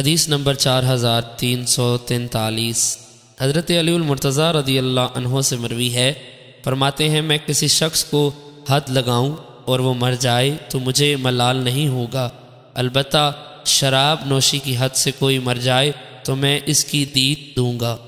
हदीस नंबर चार हज़ार तीन सौ तैंतालीस हज़रत अलीमरतज़ा रदी अल्लाह से मरवी है फरमाते हैं मैं किसी शख्स को हद लगाऊं और वो मर जाए तो मुझे मलाल नहीं होगा अलबत् शराब नोशी की हद से कोई मर जाए तो मैं इसकी दीद दूंगा